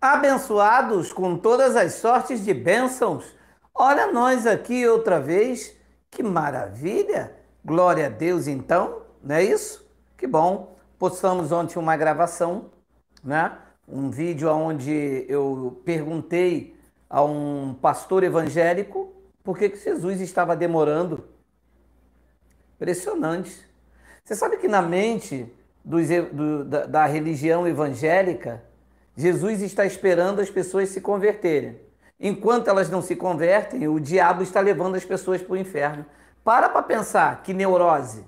abençoados com todas as sortes de bênçãos. Olha nós aqui outra vez, que maravilha! Glória a Deus então, não é isso? Que bom. Postamos ontem uma gravação, né? Um vídeo onde eu perguntei a um pastor evangélico por que Jesus estava demorando. Impressionante. Você sabe que na mente dos, do, da, da religião evangélica, Jesus está esperando as pessoas se converterem. Enquanto elas não se convertem, o diabo está levando as pessoas para o inferno. Para para pensar que neurose.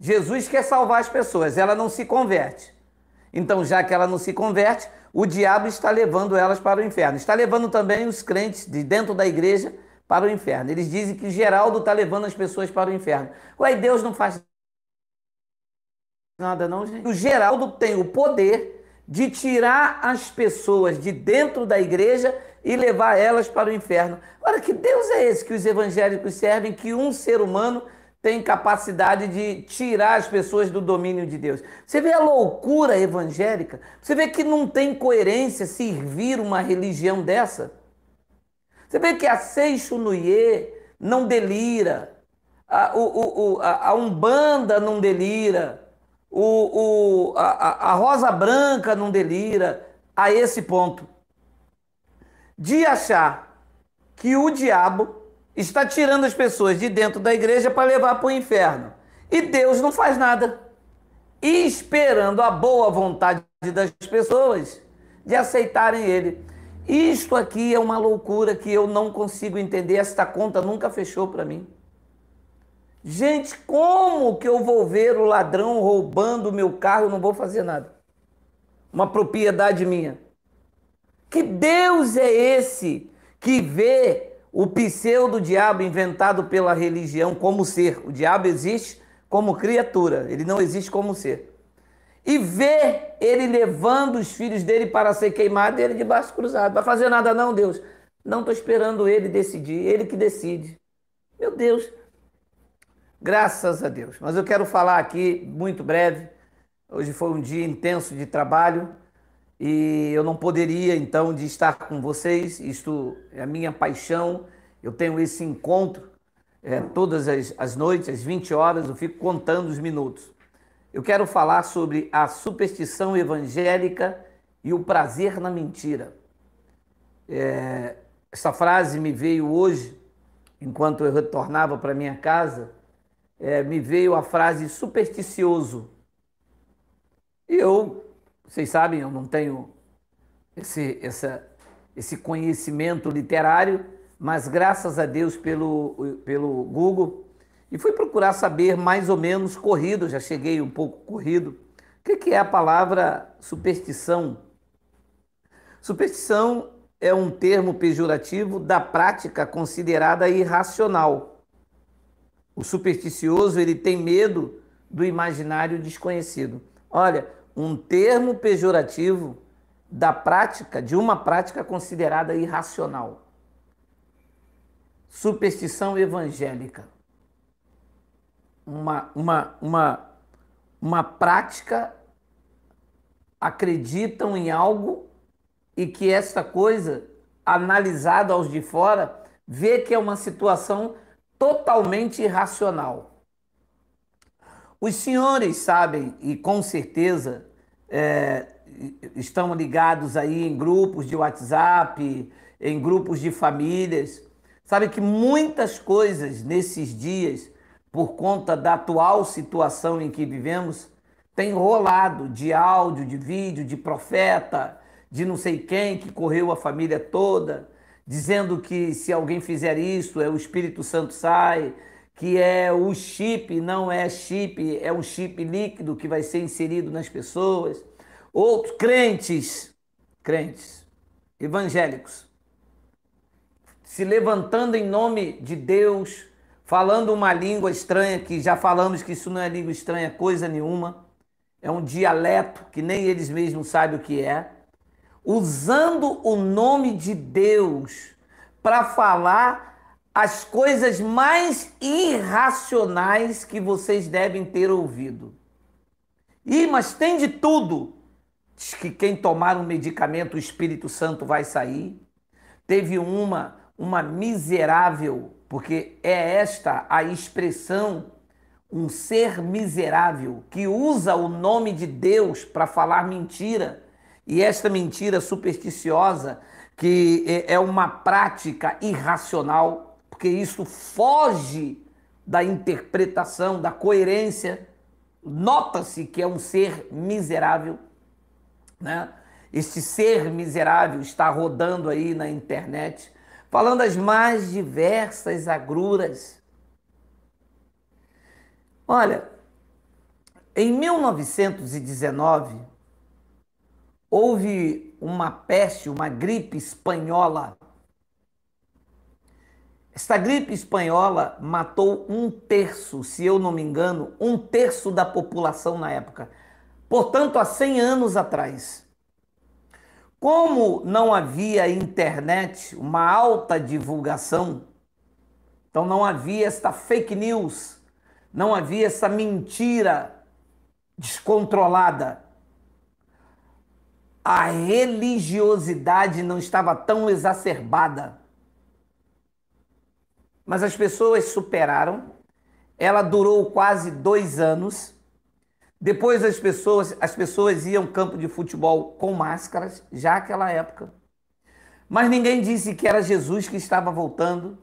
Jesus quer salvar as pessoas, ela não se converte. Então, já que ela não se converte, o diabo está levando elas para o inferno. Está levando também os crentes de dentro da igreja para o inferno. Eles dizem que Geraldo está levando as pessoas para o inferno. Ué, Deus não faz nada, não, gente. O Geraldo tem o poder de tirar as pessoas de dentro da igreja e levar elas para o inferno. Olha que Deus é esse que os evangélicos servem, que um ser humano tem capacidade de tirar as pessoas do domínio de Deus. Você vê a loucura evangélica? Você vê que não tem coerência servir uma religião dessa? Você vê que a Seixo Nuiê não delira, a, o, o, a, a Umbanda não delira, o, o, a, a Rosa Branca não delira a esse ponto de achar que o diabo está tirando as pessoas de dentro da igreja para levar para o inferno. E Deus não faz nada. E esperando a boa vontade das pessoas de aceitarem ele. Isto aqui é uma loucura que eu não consigo entender. Esta conta nunca fechou para mim. Gente, como que eu vou ver o ladrão roubando o meu carro? Eu não vou fazer nada. Uma propriedade minha. Que Deus é esse que vê o pseudo diabo inventado pela religião como ser? O diabo existe como criatura, ele não existe como ser. E vê ele levando os filhos dele para ser queimado e ele de braço cruzado. Vai fazer nada, não, Deus. Não estou esperando ele decidir, ele que decide. Meu Deus. Graças a Deus. Mas eu quero falar aqui muito breve. Hoje foi um dia intenso de trabalho e eu não poderia então de estar com vocês. Isto é a minha paixão. Eu tenho esse encontro é, todas as, as noites, às 20 horas, eu fico contando os minutos. Eu quero falar sobre a superstição evangélica e o prazer na mentira. É, essa frase me veio hoje, enquanto eu retornava para minha casa, é, me veio a frase supersticioso. E eu, vocês sabem, eu não tenho esse, essa, esse conhecimento literário, mas graças a Deus pelo, pelo Google. E fui procurar saber mais ou menos corrido, já cheguei um pouco corrido. O que é a palavra superstição? Superstição é um termo pejorativo da prática considerada irracional o supersticioso ele tem medo do imaginário desconhecido. Olha, um termo pejorativo da prática, de uma prática considerada irracional. Superstição evangélica. Uma, uma, uma, uma prática acreditam em algo e que essa coisa, analisada aos de fora, vê que é uma situação totalmente irracional. Os senhores sabem, e com certeza é, estão ligados aí em grupos de WhatsApp, em grupos de famílias, sabem que muitas coisas nesses dias, por conta da atual situação em que vivemos, tem rolado de áudio, de vídeo, de profeta, de não sei quem que correu a família toda dizendo que se alguém fizer isso, é o Espírito Santo sai, que é o chip, não é chip, é um chip líquido que vai ser inserido nas pessoas. Outros crentes, crentes evangélicos, se levantando em nome de Deus, falando uma língua estranha, que já falamos que isso não é língua estranha, coisa nenhuma, é um dialeto que nem eles mesmos sabem o que é usando o nome de Deus para falar as coisas mais irracionais que vocês devem ter ouvido. Ih, mas tem de tudo. Diz que quem tomar um medicamento, o Espírito Santo vai sair. Teve uma, uma miserável, porque é esta a expressão, um ser miserável que usa o nome de Deus para falar mentira e esta mentira supersticiosa, que é, é uma prática irracional, porque isso foge da interpretação, da coerência, nota-se que é um ser miserável, né? Este ser miserável está rodando aí na internet, falando as mais diversas agruras. Olha, em 1919, houve uma peste, uma gripe espanhola. Esta gripe espanhola matou um terço, se eu não me engano, um terço da população na época. Portanto, há 100 anos atrás. Como não havia internet, uma alta divulgação, então não havia esta fake news, não havia essa mentira descontrolada a religiosidade não estava tão exacerbada. Mas as pessoas superaram. Ela durou quase dois anos. Depois as pessoas, as pessoas iam campo de futebol com máscaras, já aquela época. Mas ninguém disse que era Jesus que estava voltando.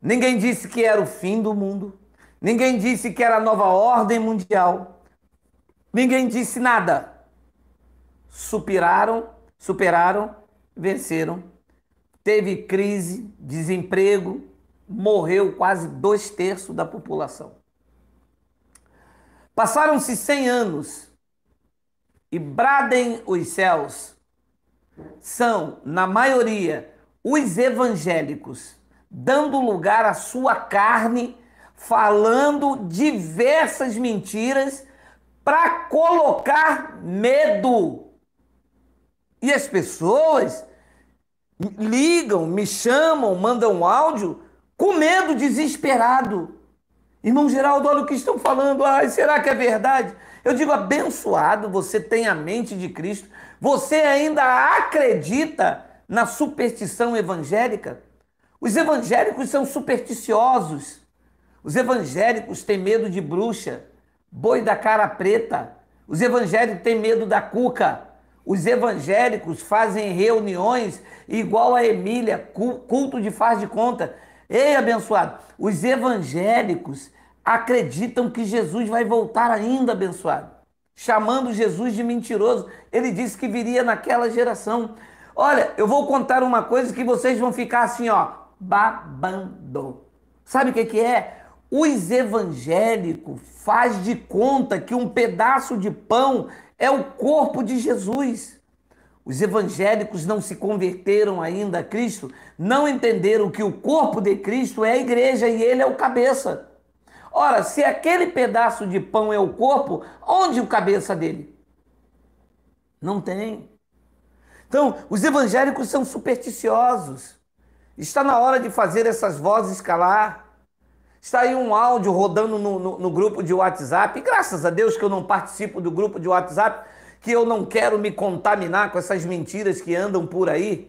Ninguém disse que era o fim do mundo. Ninguém disse que era a nova ordem mundial. Ninguém disse nada superaram, superaram, venceram. Teve crise, desemprego, morreu quase dois terços da população. Passaram-se 100 anos e bradem os céus. São, na maioria, os evangélicos, dando lugar à sua carne, falando diversas mentiras para colocar medo e as pessoas ligam, me chamam, mandam áudio com medo, desesperado. Irmão Geraldo, olha o que estão falando. Ai, será que é verdade? Eu digo, abençoado, você tem a mente de Cristo. Você ainda acredita na superstição evangélica? Os evangélicos são supersticiosos. Os evangélicos têm medo de bruxa, boi da cara preta. Os evangélicos têm medo da cuca. Os evangélicos fazem reuniões igual a Emília, culto de faz de conta. Ei, abençoado, os evangélicos acreditam que Jesus vai voltar ainda, abençoado. Chamando Jesus de mentiroso, ele disse que viria naquela geração. Olha, eu vou contar uma coisa que vocês vão ficar assim, ó, babando. Sabe o que, que é? Os evangélicos faz de conta que um pedaço de pão é o corpo de Jesus. Os evangélicos não se converteram ainda a Cristo, não entenderam que o corpo de Cristo é a igreja e ele é o cabeça. Ora, se aquele pedaço de pão é o corpo, onde o cabeça dele? Não tem. Então, os evangélicos são supersticiosos. Está na hora de fazer essas vozes calar. Está aí um áudio rodando no, no, no grupo de WhatsApp. E graças a Deus que eu não participo do grupo de WhatsApp, que eu não quero me contaminar com essas mentiras que andam por aí.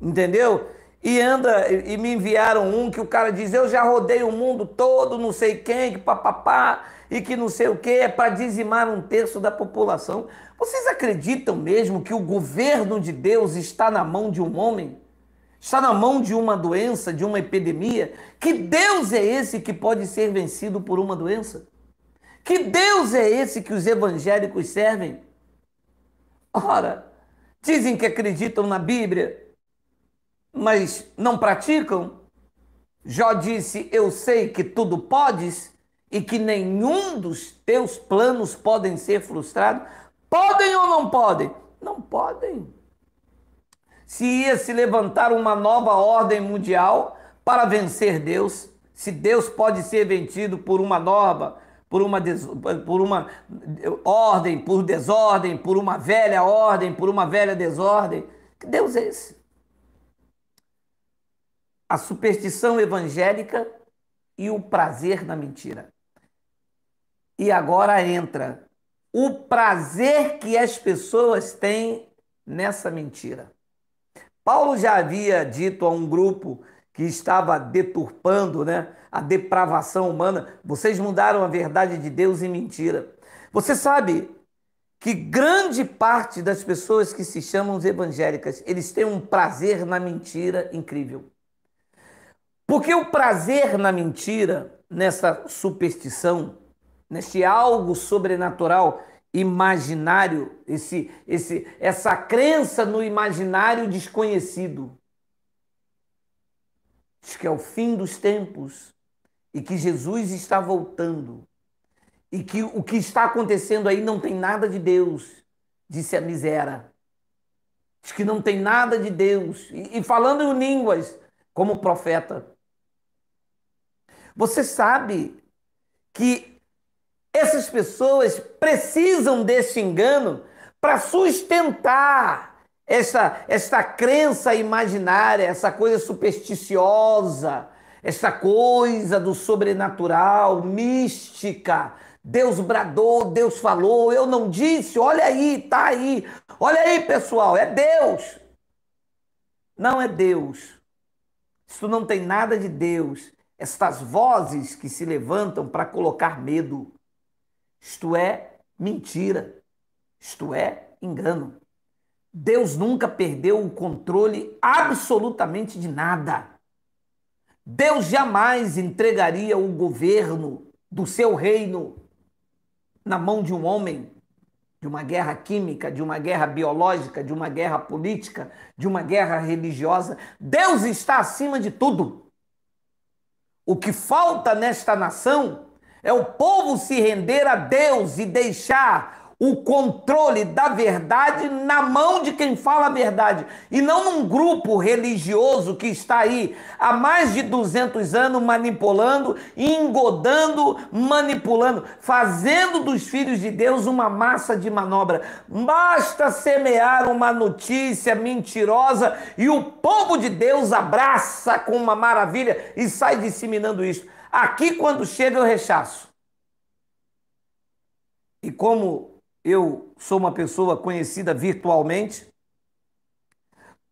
Entendeu? E anda e me enviaram um que o cara diz: "Eu já rodei o mundo todo, não sei quem, que papapá, e que não sei o que é para dizimar um terço da população". Vocês acreditam mesmo que o governo de Deus está na mão de um homem? está na mão de uma doença, de uma epidemia? Que Deus é esse que pode ser vencido por uma doença? Que Deus é esse que os evangélicos servem? Ora, dizem que acreditam na Bíblia, mas não praticam? Jó disse: Eu sei que tudo podes e que nenhum dos teus planos podem ser frustrado. Podem ou não podem? Não podem se ia se levantar uma nova ordem mundial para vencer Deus, se Deus pode ser vencido por uma nova, por uma, des... por uma ordem, por desordem, por uma velha ordem, por uma velha desordem. Que Deus é esse? A superstição evangélica e o prazer na mentira. E agora entra o prazer que as pessoas têm nessa mentira. Paulo já havia dito a um grupo que estava deturpando né, a depravação humana: vocês mudaram a verdade de Deus em mentira. Você sabe que grande parte das pessoas que se chamam evangélicas, eles têm um prazer na mentira incrível. Porque o prazer na mentira, nessa superstição, neste algo sobrenatural imaginário, esse, esse, essa crença no imaginário desconhecido. Diz que é o fim dos tempos e que Jesus está voltando e que o que está acontecendo aí não tem nada de Deus, disse a miséria. Diz que não tem nada de Deus. E, e falando em línguas, como profeta. Você sabe que essas pessoas precisam desse engano para sustentar esta, essa crença imaginária, essa coisa supersticiosa, essa coisa do sobrenatural, mística. Deus bradou, Deus falou, eu não disse, olha aí, tá aí. Olha aí, pessoal, é Deus. Não é Deus. Isso não tem nada de Deus. Estas vozes que se levantam para colocar medo isto é mentira, isto é engano. Deus nunca perdeu o controle absolutamente de nada. Deus jamais entregaria o governo do seu reino na mão de um homem, de uma guerra química, de uma guerra biológica, de uma guerra política, de uma guerra religiosa. Deus está acima de tudo. O que falta nesta nação é o povo se render a Deus e deixar o controle da verdade na mão de quem fala a verdade e não num grupo religioso que está aí há mais de 200 anos manipulando, engodando, manipulando, fazendo dos filhos de Deus uma massa de manobra. Basta semear uma notícia mentirosa e o povo de Deus abraça com uma maravilha e sai disseminando isso. Aqui, quando chega, eu rechaço. E como eu sou uma pessoa conhecida virtualmente,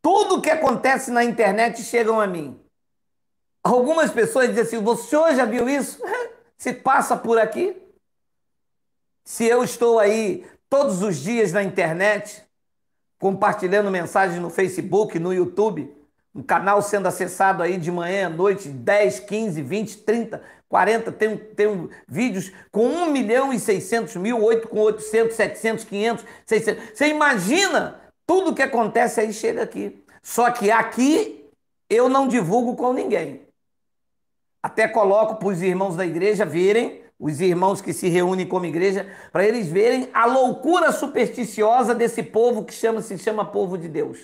tudo que acontece na internet chegam a mim. Algumas pessoas dizem assim: você já viu isso? Se passa por aqui? Se eu estou aí todos os dias na internet, compartilhando mensagens no Facebook, no YouTube, um canal sendo acessado aí de manhã à noite, 10, 15, 20, 30, 40, tem, tem vídeos com 1 milhão e 600 mil, 8 com 800, 700, 500, 600. Você imagina tudo o que acontece aí chega aqui. Só que aqui eu não divulgo com ninguém. Até coloco para os irmãos da igreja virem, os irmãos que se reúnem como igreja, para eles verem a loucura supersticiosa desse povo que chama, se chama povo de Deus.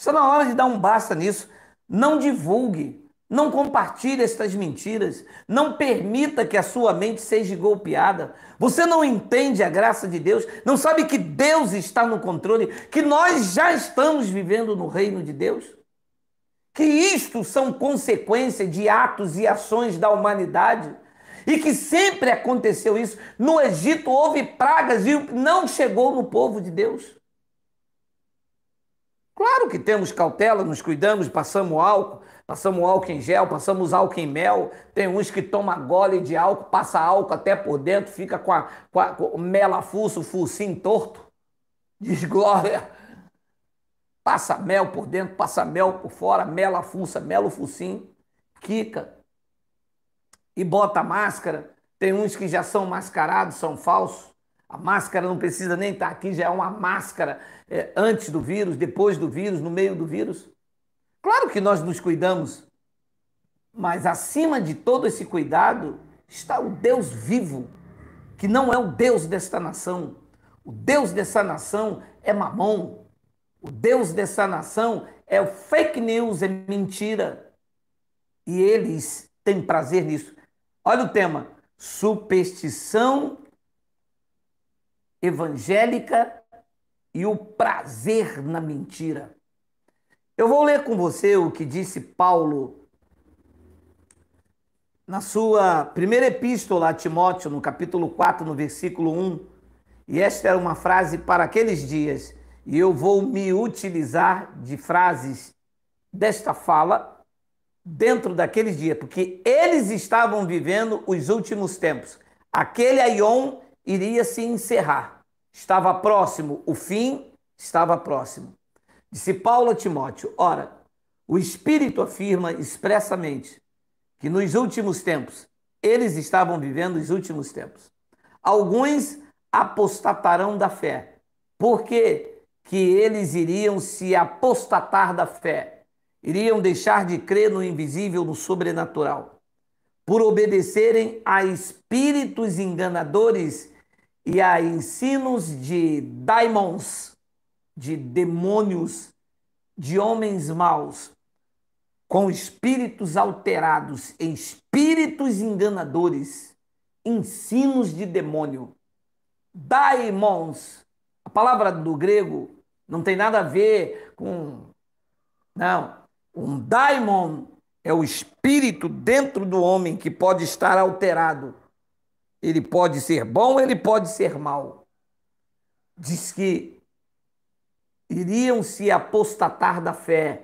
Está na hora de dar um basta nisso. Não divulgue, não compartilhe estas mentiras, não permita que a sua mente seja golpeada. Você não entende a graça de Deus, não sabe que Deus está no controle, que nós já estamos vivendo no reino de Deus. Que isto são consequência de atos e ações da humanidade e que sempre aconteceu isso. No Egito houve pragas e não chegou no povo de Deus. Claro que temos cautela, nos cuidamos, passamos álcool, passamos álcool em gel, passamos álcool em mel. Tem uns que toma gole de álcool, passa álcool até por dentro, fica com a, com a com mela fuço, focinho torto. Desglória. Passa mel por dentro, passa mel por fora, mela fuça, melo o focinho, quica e bota máscara. Tem uns que já são mascarados, são falsos. A máscara não precisa nem estar tá aqui, já é uma máscara é, antes do vírus, depois do vírus, no meio do vírus. Claro que nós nos cuidamos, mas acima de todo esse cuidado está o Deus vivo, que não é o Deus desta nação. O Deus dessa nação é mamon. O Deus dessa nação é o fake news, é mentira. E eles têm prazer nisso. Olha o tema: superstição evangélica e o prazer na mentira. Eu vou ler com você o que disse Paulo na sua primeira epístola a Timóteo, no capítulo 4, no versículo 1. E esta era uma frase para aqueles dias, e eu vou me utilizar de frases desta fala dentro daqueles dias, porque eles estavam vivendo os últimos tempos. Aquele aion iria se encerrar. Estava próximo o fim, estava próximo. Disse Paulo a Timóteo: Ora, o Espírito afirma expressamente que nos últimos tempos, eles estavam vivendo os últimos tempos. Alguns apostatarão da fé. Por quê? que eles iriam se apostatar da fé? Iriam deixar de crer no invisível, no sobrenatural, por obedecerem a espíritos enganadores e a ensinos de daimons, de demônios, de homens maus, com espíritos alterados, espíritos enganadores, ensinos de demônio. Daimons, a palavra do grego não tem nada a ver com. Não. Um daimon é o espírito dentro do homem que pode estar alterado ele pode ser bom, ele pode ser mal. Diz que iriam se apostatar da fé,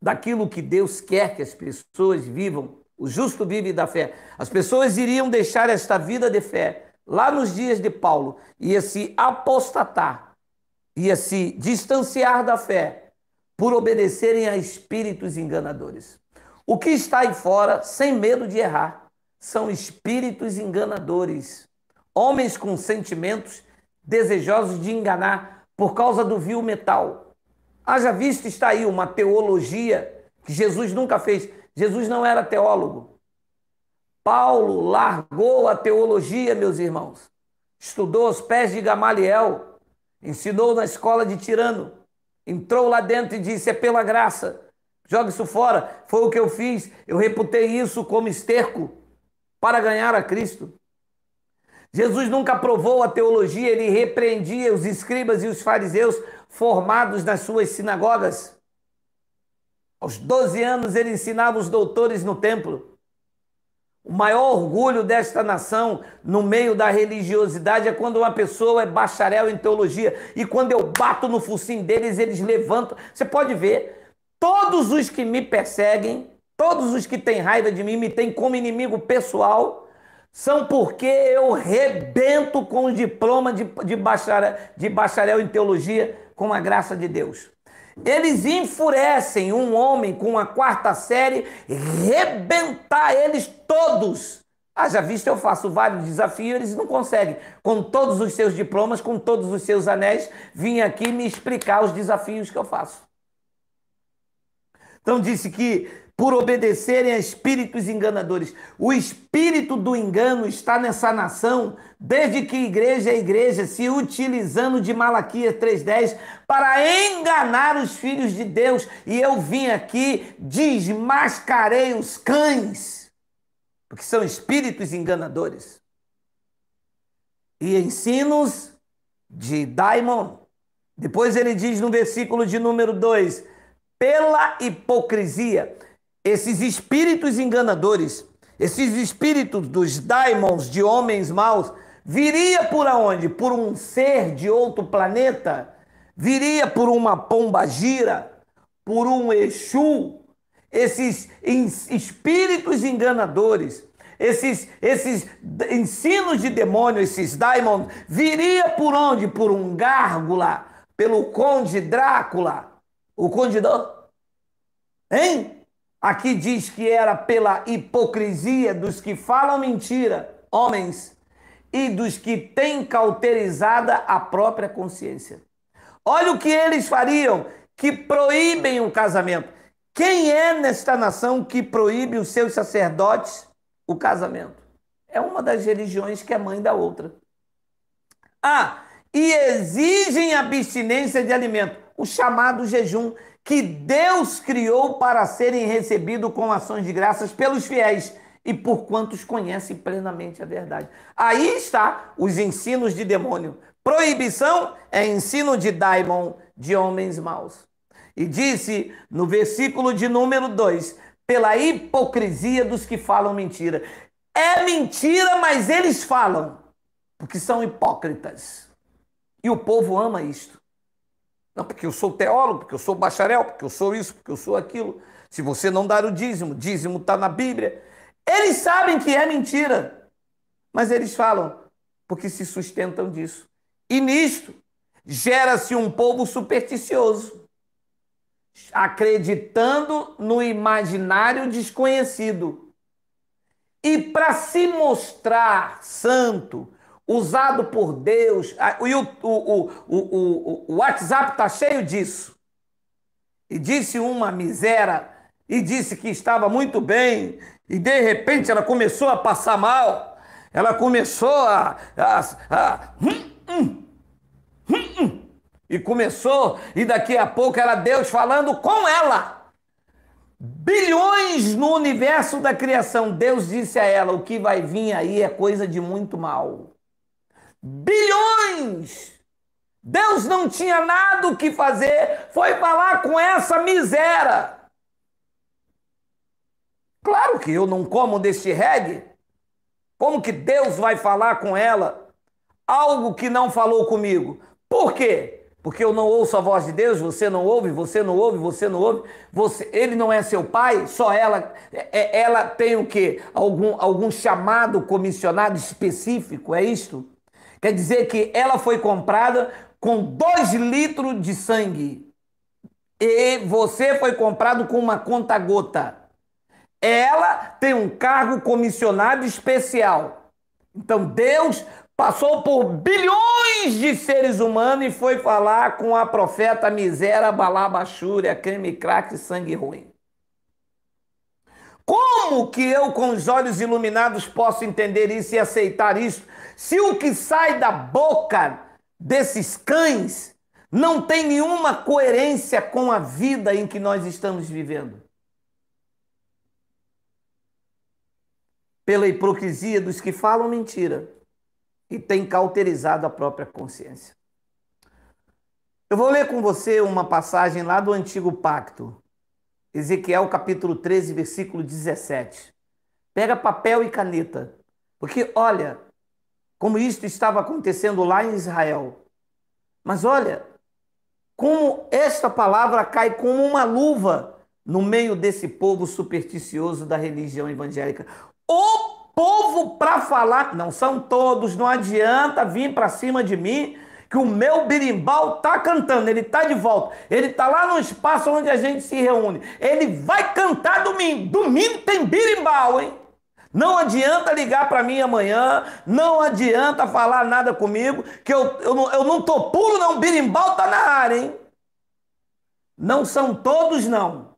daquilo que Deus quer que as pessoas vivam. O justo vive da fé. As pessoas iriam deixar esta vida de fé lá nos dias de Paulo, ia se apostatar, ia se distanciar da fé por obedecerem a espíritos enganadores. O que está aí fora, sem medo de errar, são espíritos enganadores, homens com sentimentos desejosos de enganar por causa do vil metal. Haja visto, está aí uma teologia que Jesus nunca fez. Jesus não era teólogo. Paulo largou a teologia, meus irmãos. Estudou aos pés de Gamaliel, ensinou na escola de Tirano, entrou lá dentro e disse: É pela graça, joga isso fora. Foi o que eu fiz, eu reputei isso como esterco para ganhar a Cristo. Jesus nunca provou a teologia, ele repreendia os escribas e os fariseus formados nas suas sinagogas. Aos 12 anos ele ensinava os doutores no templo. O maior orgulho desta nação no meio da religiosidade é quando uma pessoa é bacharel em teologia e quando eu bato no focinho deles, eles levantam. Você pode ver, todos os que me perseguem Todos os que têm raiva de mim me têm como inimigo pessoal, são porque eu rebento com o diploma de, de, bacharel, de bacharel em teologia com a graça de Deus. Eles enfurecem um homem com a quarta série, rebentar eles todos. Haja visto, eu faço vários desafios, eles não conseguem. Com todos os seus diplomas, com todos os seus anéis, vim aqui me explicar os desafios que eu faço. Então disse que por obedecerem a espíritos enganadores. O espírito do engano está nessa nação desde que igreja é igreja, se utilizando de Malaquias 3:10 para enganar os filhos de Deus. E eu vim aqui, desmascarei os cães, porque são espíritos enganadores. E ensinos de Daimon. Depois ele diz no versículo de número 2: pela hipocrisia esses espíritos enganadores, esses espíritos dos daimons, de homens maus, viria por aonde? Por um ser de outro planeta? Viria por uma pombagira? Por um Exu? Esses espíritos enganadores, esses, esses ensinos de demônio, esses daimons, viria por onde? Por um gárgula, pelo conde Drácula. O conde... Hein? Aqui diz que era pela hipocrisia dos que falam mentira, homens, e dos que têm cauterizada a própria consciência. Olha o que eles fariam, que proíbem o um casamento. Quem é nesta nação que proíbe os seus sacerdotes o casamento? É uma das religiões que é mãe da outra. Ah, e exigem abstinência de alimento, o chamado jejum que Deus criou para serem recebidos com ações de graças pelos fiéis e por quantos conhecem plenamente a verdade. Aí está os ensinos de demônio. Proibição é ensino de daimon, de homens maus. E disse no versículo de número 2: pela hipocrisia dos que falam mentira. É mentira, mas eles falam, porque são hipócritas. E o povo ama isto. Não, porque eu sou teólogo, porque eu sou bacharel, porque eu sou isso, porque eu sou aquilo. Se você não dar o dízimo, dízimo está na Bíblia. Eles sabem que é mentira, mas eles falam porque se sustentam disso. E nisto gera-se um povo supersticioso, acreditando no imaginário desconhecido. E para se mostrar santo, usado por Deus. O, o, o, o WhatsApp está cheio disso. E disse uma miséria, e disse que estava muito bem, e de repente ela começou a passar mal, ela começou a. a, a hum, hum, hum, hum, e começou, e daqui a pouco era Deus falando com ela. Bilhões no universo da criação, Deus disse a ela: o que vai vir aí é coisa de muito mal bilhões. Deus não tinha nada o que fazer, foi falar com essa miséria. Claro que eu não como deste reggae. Como que Deus vai falar com ela algo que não falou comigo? Por quê? Porque eu não ouço a voz de Deus, você não ouve, você não ouve, você não ouve. Você, ele não é seu pai, só ela. É, é ela tem o quê? Algum, algum chamado comissionado específico, é isto? Quer dizer que ela foi comprada com dois litros de sangue. E você foi comprado com uma conta-gota. Ela tem um cargo comissionado especial. Então Deus passou por bilhões de seres humanos e foi falar com a profeta miséria, balabachúria, creme craque, sangue ruim. Como que eu, com os olhos iluminados, posso entender isso e aceitar isso se o que sai da boca desses cães não tem nenhuma coerência com a vida em que nós estamos vivendo. Pela hipocrisia dos que falam mentira e têm cauterizado a própria consciência. Eu vou ler com você uma passagem lá do Antigo Pacto, Ezequiel capítulo 13, versículo 17. Pega papel e caneta, porque olha, como isto estava acontecendo lá em Israel. Mas olha, como esta palavra cai como uma luva no meio desse povo supersticioso da religião evangélica. O povo para falar, não são todos, não adianta vir para cima de mim que o meu birimbau tá cantando, ele tá de volta. Ele tá lá no espaço onde a gente se reúne. Ele vai cantar domingo. Domingo tem birimbau, hein? Não adianta ligar para mim amanhã, não adianta falar nada comigo, que eu, eu, não, eu não tô pulo não. Birimbau tá na área, hein? Não são todos, não.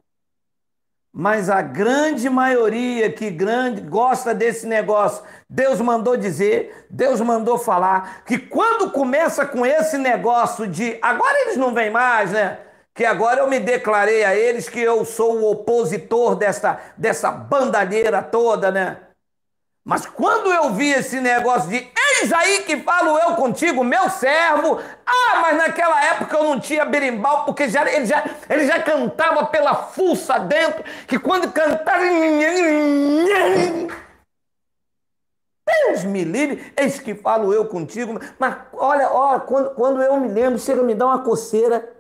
Mas a grande maioria que grande gosta desse negócio, Deus mandou dizer, Deus mandou falar, que quando começa com esse negócio de agora eles não vêm mais, né? que agora eu me declarei a eles que eu sou o opositor dessa, dessa bandalheira toda, né? Mas quando eu vi esse negócio de eis aí que falo eu contigo, meu servo, ah, mas naquela época eu não tinha berimbau, porque já, ele, já, ele já cantava pela fuça dentro, que quando cantava. Deus me livre, eis que falo eu contigo. Mas olha, olha quando, quando eu me lembro, chega a me dar uma coceira.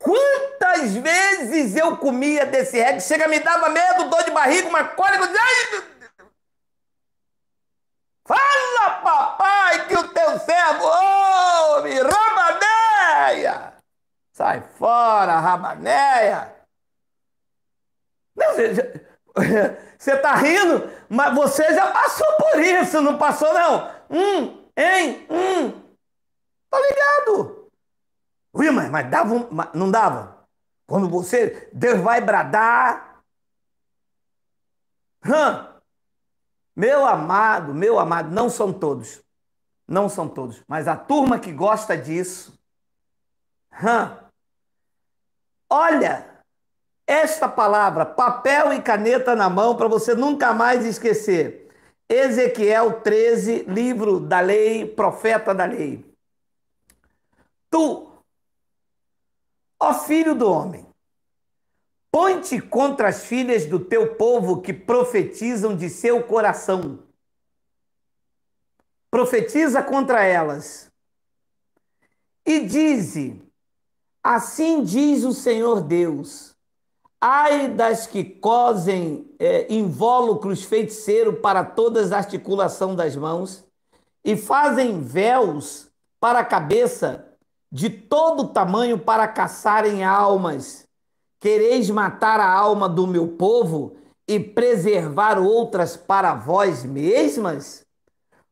Quantas vezes eu comia desse reggae, chega, me dava medo, dor de barriga, uma cólica. Ai, Fala, papai, que o teu servo ouve, oh, rabaneia! Sai fora, rabaneia! Não, você tá rindo, mas você já passou por isso, não passou não? Hum, hein, hum. Tá ligado? Viu, mas, mas dava, mas não dava? Quando você, Deus vai bradar. Meu amado, meu amado, não são todos. Não são todos. Mas a turma que gosta disso. Olha, esta palavra, papel e caneta na mão, para você nunca mais esquecer. Ezequiel 13, livro da lei, profeta da lei. Tu Ó filho do homem, põe-te contra as filhas do teu povo que profetizam de seu coração. Profetiza contra elas. E dize: Assim diz o Senhor Deus. Ai das que cosem é, invólucros feiticeiro para todas a articulação das mãos e fazem véus para a cabeça de todo tamanho para caçarem almas. Quereis matar a alma do meu povo e preservar outras para vós mesmas?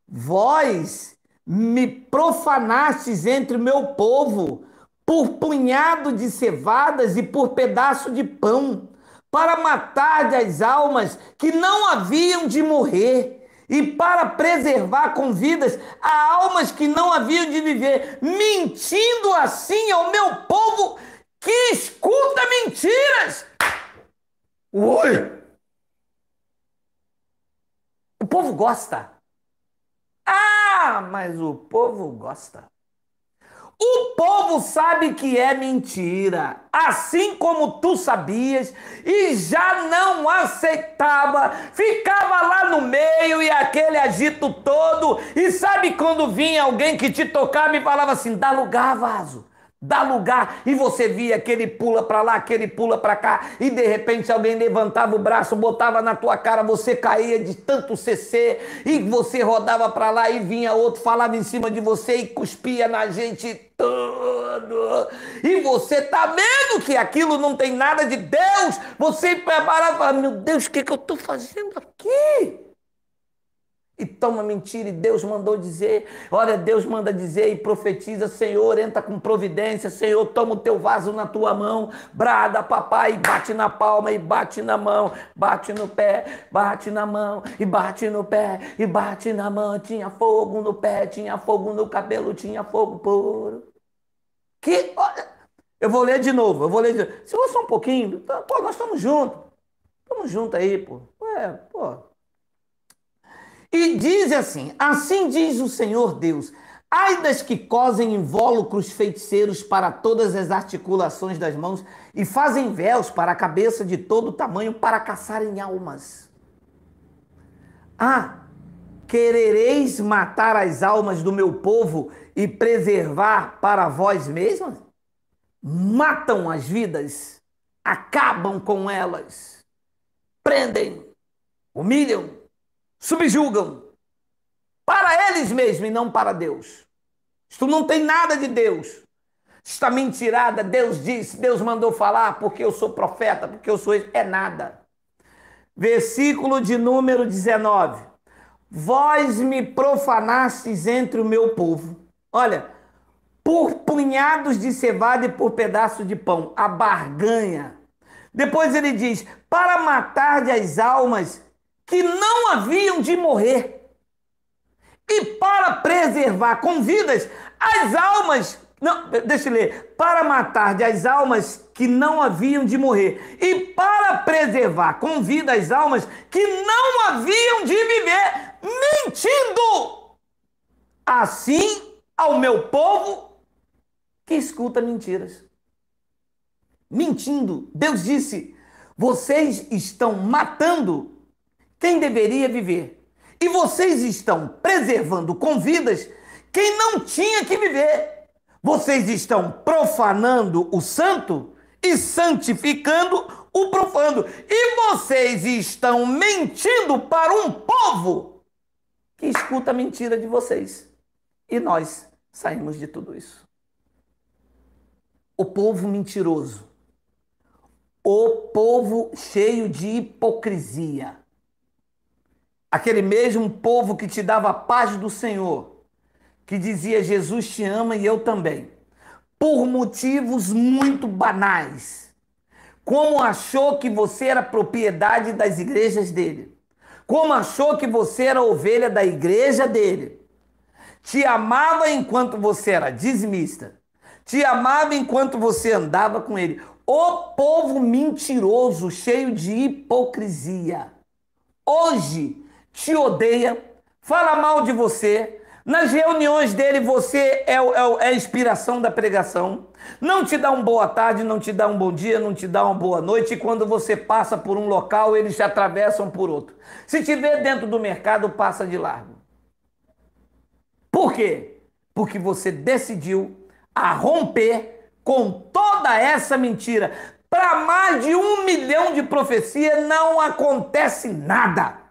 Vós me profanastes entre o meu povo por punhado de cevadas e por pedaço de pão, para matar as almas que não haviam de morrer e para preservar com vidas a almas que não haviam de viver, mentindo assim ao meu povo que escuta mentiras. Oi! O povo gosta. Ah, mas o povo gosta. O povo sabe que é mentira, assim como tu sabias, e já não aceitava, ficava lá no meio e aquele agito todo. E sabe quando vinha alguém que te tocava e falava assim: dá lugar, vaso. Dá lugar e você via aquele pula para lá, aquele pula para cá, e de repente alguém levantava o braço, botava na tua cara, você caía de tanto CC, e você rodava para lá e vinha outro, falava em cima de você e cuspia na gente e você tá vendo que aquilo não tem nada de Deus. Você prepara e fala, meu Deus, o que, que eu estou fazendo aqui? E toma mentira, e Deus mandou dizer. Olha, Deus manda dizer e profetiza: Senhor, entra com providência, Senhor, toma o teu vaso na tua mão, brada, papai, e bate na palma, e bate na mão, bate no pé, bate na mão, e bate no pé, e bate na mão. Tinha fogo no pé, tinha fogo no cabelo, tinha fogo puro. Que. Eu vou ler de novo, eu vou ler de novo. Se você um pouquinho, tá, pô, nós estamos juntos. Estamos juntos aí, pô. Ué, pô. E diz assim: assim diz o Senhor Deus. Ai das que cosem invólucros feiticeiros para todas as articulações das mãos e fazem véus para a cabeça de todo tamanho para caçarem almas. Ah, Querereis matar as almas do meu povo e preservar para vós mesmas? Matam as vidas, acabam com elas, prendem, humilham, subjugam para eles mesmos e não para Deus. Isto não tem nada de Deus. Está mentirada, Deus disse, Deus mandou falar, porque eu sou profeta, porque eu sou. É nada. Versículo de número 19 vós me profanastes entre o meu povo. Olha, por punhados de cevada e por pedaço de pão, a barganha. Depois ele diz: para matar de as almas que não haviam de morrer, e para preservar com vidas as almas. Não, deixa eu ler. Para matar de as almas que não haviam de morrer, e para preservar com vida as almas que não haviam de viver mentindo. Assim ao meu povo que escuta mentiras. Mentindo, Deus disse: vocês estão matando quem deveria viver. E vocês estão preservando com vidas quem não tinha que viver. Vocês estão profanando o santo e santificando o profano. E vocês estão mentindo para um povo que escuta a mentira de vocês. E nós saímos de tudo isso. O povo mentiroso. O povo cheio de hipocrisia. Aquele mesmo povo que te dava a paz do Senhor, que dizia: Jesus te ama e eu também. Por motivos muito banais. Como achou que você era propriedade das igrejas dele? como achou que você era ovelha da igreja dele, te amava enquanto você era dizimista, te amava enquanto você andava com ele. O povo mentiroso, cheio de hipocrisia, hoje te odeia, fala mal de você, nas reuniões dele, você é, é, é, a inspiração da pregação. Não te dá um boa tarde, não te dá um bom dia, não te dá uma boa noite. E quando você passa por um local, eles te atravessam por outro. Se te vê dentro do mercado, passa de largo. Por quê? Porque você decidiu a romper com toda essa mentira. Para mais de um milhão de profecia não acontece nada.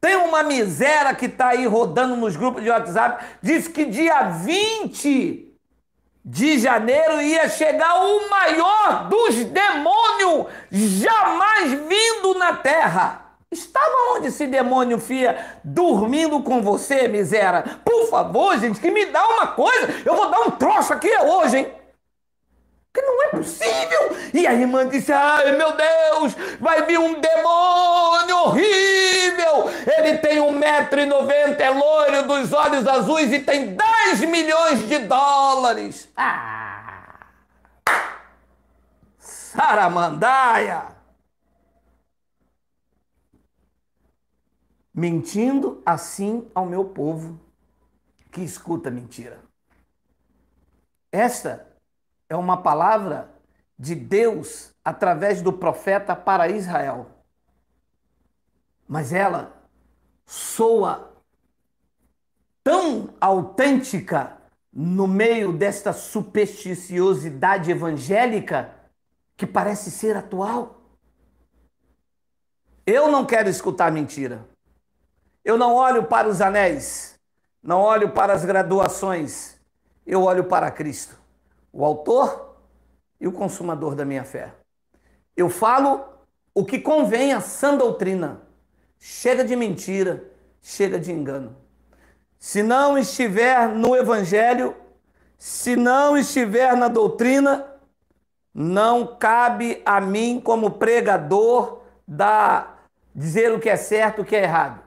Tem uma miséria que está aí rodando nos grupos de WhatsApp, diz que dia 20 de janeiro ia chegar o maior dos demônios jamais vindo na terra. Estava onde esse demônio fia dormindo com você, miséria? Por favor, gente, que me dá uma coisa. Eu vou dar um troço aqui hoje, hein? que não é possível. E a irmã disse: Ai meu Deus, vai vir um demônio horrível. Ele tem 1,90m, é loiro, dos olhos azuis e tem 10 milhões de dólares. Ah! Saramandaia! Mentindo assim ao meu povo que escuta mentira. Esta é uma palavra de Deus através do profeta para Israel. Mas ela soa tão autêntica no meio desta supersticiosidade evangélica que parece ser atual. Eu não quero escutar mentira. Eu não olho para os anéis, não olho para as graduações, eu olho para Cristo o autor e o consumador da minha fé. Eu falo o que convém à sã doutrina. Chega de mentira, chega de engano. Se não estiver no evangelho, se não estiver na doutrina, não cabe a mim como pregador da dizer o que é certo, o que é errado.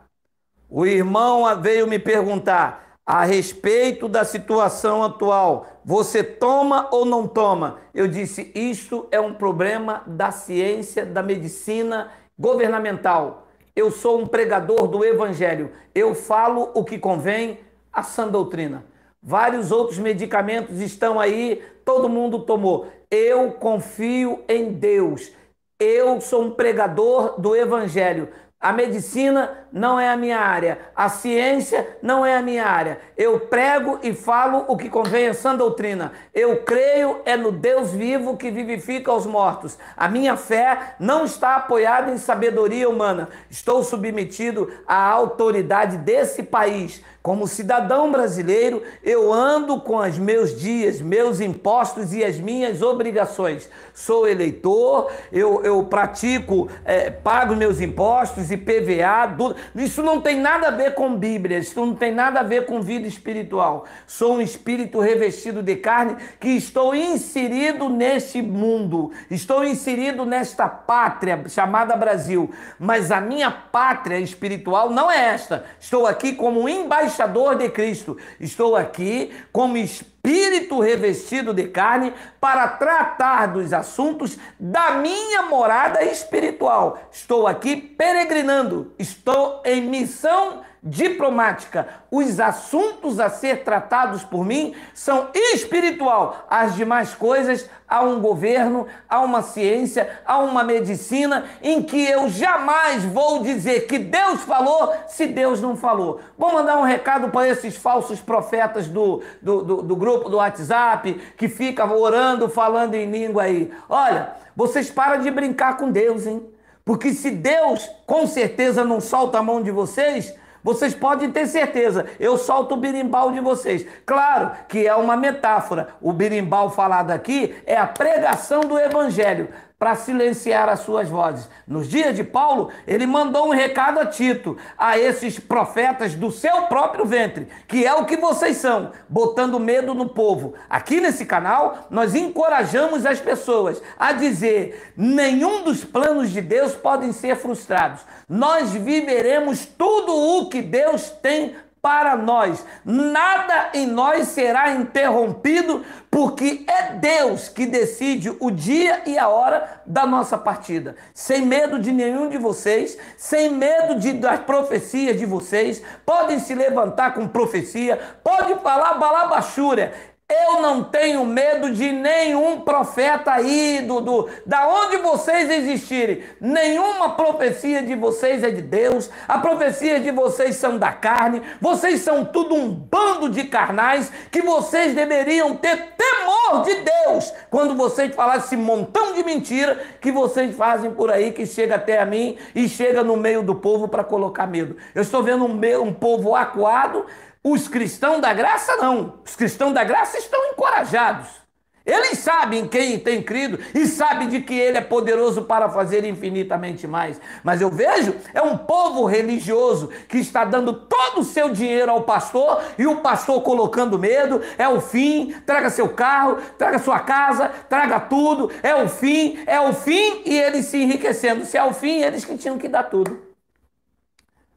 O irmão veio me perguntar: a respeito da situação atual, você toma ou não toma? Eu disse: isso é um problema da ciência, da medicina governamental. Eu sou um pregador do evangelho. Eu falo o que convém à sã doutrina. Vários outros medicamentos estão aí, todo mundo tomou. Eu confio em Deus. Eu sou um pregador do evangelho. A medicina não é a minha área, a ciência não é a minha área. Eu prego e falo o que convém à sã doutrina. Eu creio é no Deus vivo que vivifica os mortos. A minha fé não está apoiada em sabedoria humana. Estou submetido à autoridade desse país, como cidadão brasileiro, eu ando com os meus dias, meus impostos e as minhas obrigações. Sou eleitor, eu, eu pratico, é, pago meus impostos e PVA. Do... Isso não tem nada a ver com Bíblia, isso não tem nada a ver com vida espiritual. Sou um espírito revestido de carne que estou inserido neste mundo, estou inserido nesta pátria chamada Brasil. Mas a minha pátria espiritual não é esta. Estou aqui como embaixador embaixador de Cristo. Estou aqui como espírito revestido de carne para tratar dos assuntos da minha morada espiritual. Estou aqui peregrinando, estou em missão diplomática. Os assuntos a ser tratados por mim são espiritual. As demais coisas há um governo, há uma ciência, há uma medicina em que eu jamais vou dizer que Deus falou se Deus não falou. Vou mandar um recado para esses falsos profetas do, do, do, do grupo grupo do WhatsApp, que fica orando, falando em língua aí. Olha, vocês param de brincar com Deus, hein? Porque se Deus com certeza não solta a mão de vocês, vocês podem ter certeza, eu solto o birimbau de vocês. Claro que é uma metáfora. O birimbau falado aqui é a pregação do evangelho para silenciar as suas vozes. Nos dias de Paulo, ele mandou um recado a Tito, a esses profetas do seu próprio ventre, que é o que vocês são, botando medo no povo. Aqui nesse canal, nós encorajamos as pessoas a dizer: nenhum dos planos de Deus podem ser frustrados. Nós viveremos tudo o que Deus tem para nós. Nada em nós será interrompido, porque é Deus que decide o dia e a hora da nossa partida. Sem medo de nenhum de vocês, sem medo de, das profecias de vocês, podem se levantar com profecia, pode falar balabachúria. Eu não tenho medo de nenhum profeta aí, Dudu. Da onde vocês existirem, nenhuma profecia de vocês é de Deus. A profecia de vocês são da carne. Vocês são tudo um bando de carnais que vocês deveriam ter temor de Deus quando vocês falassem esse montão de mentira que vocês fazem por aí, que chega até a mim e chega no meio do povo para colocar medo. Eu estou vendo um, um povo acuado, os cristãos da graça não. Os cristãos da graça estão encorajados. Eles sabem quem tem crido e sabem de que ele é poderoso para fazer infinitamente mais. Mas eu vejo é um povo religioso que está dando todo o seu dinheiro ao pastor e o pastor colocando medo, é o fim, traga seu carro, traga sua casa, traga tudo, é o fim, é o fim e eles se enriquecendo. Se é o fim, eles que tinham que dar tudo.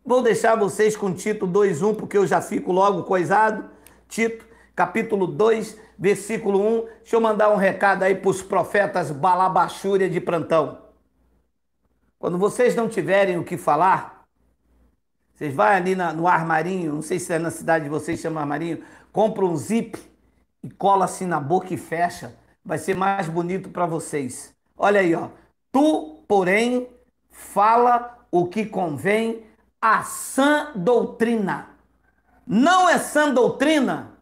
Vou deixar vocês com Tito 2:1, porque eu já fico logo coisado. Tito, capítulo 2, versículo 1. Deixa eu mandar um recado aí para os profetas balabachúria de plantão. Quando vocês não tiverem o que falar, vocês vão ali na, no armarinho, não sei se é na cidade de vocês chama armarinho, compra um zip e cola assim na boca e fecha. Vai ser mais bonito para vocês. Olha aí, ó. Tu, porém, fala o que convém a sã doutrina. Não é sã doutrina?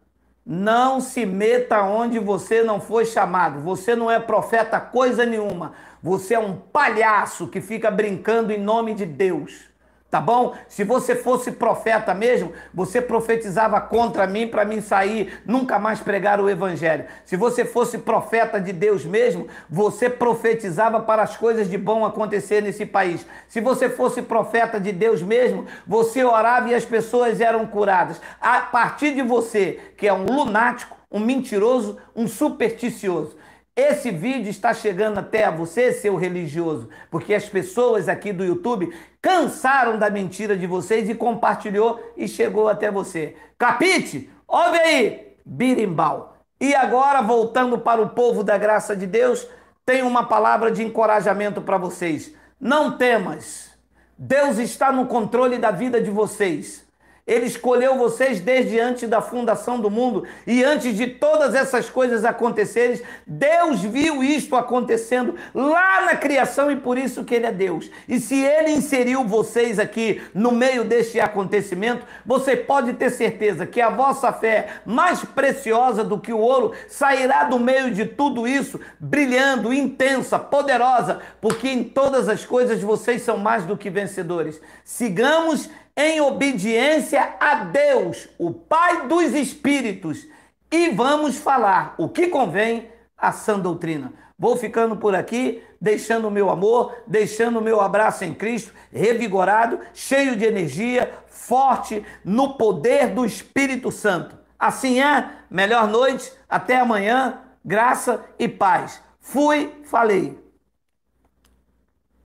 Não se meta onde você não foi chamado. Você não é profeta coisa nenhuma. Você é um palhaço que fica brincando em nome de Deus tá bom? Se você fosse profeta mesmo, você profetizava contra mim para mim sair, nunca mais pregar o evangelho. Se você fosse profeta de Deus mesmo, você profetizava para as coisas de bom acontecer nesse país. Se você fosse profeta de Deus mesmo, você orava e as pessoas eram curadas. A partir de você, que é um lunático, um mentiroso, um supersticioso. Esse vídeo está chegando até a você, seu religioso, porque as pessoas aqui do YouTube cansaram da mentira de vocês e compartilhou e chegou até você. Capite? Ouve aí, birimbau. E agora, voltando para o povo da graça de Deus, tem uma palavra de encorajamento para vocês. Não temas. Deus está no controle da vida de vocês. Ele escolheu vocês desde antes da fundação do mundo e antes de todas essas coisas acontecerem, Deus viu isto acontecendo lá na criação e por isso que ele é Deus. E se ele inseriu vocês aqui no meio deste acontecimento, você pode ter certeza que a vossa fé, mais preciosa do que o ouro, sairá do meio de tudo isso, brilhando, intensa, poderosa, porque em todas as coisas vocês são mais do que vencedores. Sigamos em obediência a Deus, o Pai dos Espíritos, e vamos falar o que convém à sã doutrina. Vou ficando por aqui, deixando o meu amor, deixando o meu abraço em Cristo, revigorado, cheio de energia, forte no poder do Espírito Santo. Assim é, melhor noite, até amanhã, graça e paz. Fui, falei.